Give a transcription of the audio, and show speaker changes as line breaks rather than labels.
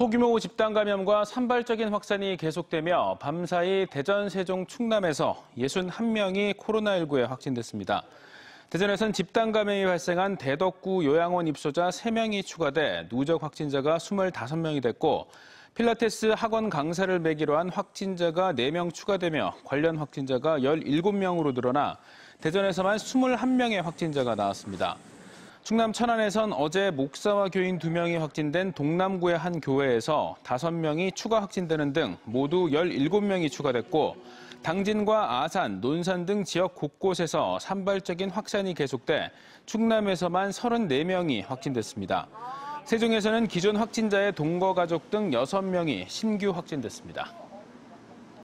소규모 집단 감염과 산발적인 확산이 계속되며 밤사이 대전, 세종, 충남에서 61명이 코로나19에 확진됐습니다. 대전에선 집단 감염이 발생한 대덕구 요양원 입소자 3명이 추가돼 누적 확진자가 25명이 됐고 필라테스 학원 강사를 매기로 한 확진자가 4명 추가되며 관련 확진자가 17명으로 늘어나 대전에서만 21명의 확진자가 나왔습니다. 충남 천안에선 어제 목사와 교인 두명이 확진된 동남구의 한 교회에서 다섯 명이 추가 확진되는 등 모두 17명이 추가됐고 당진과 아산, 논산 등 지역 곳곳에서 산발적인 확산이 계속돼 충남에서만 34명이 확진됐습니다. 세종에서는 기존 확진자의 동거 가족 등 6명이 신규 확진됐습니다.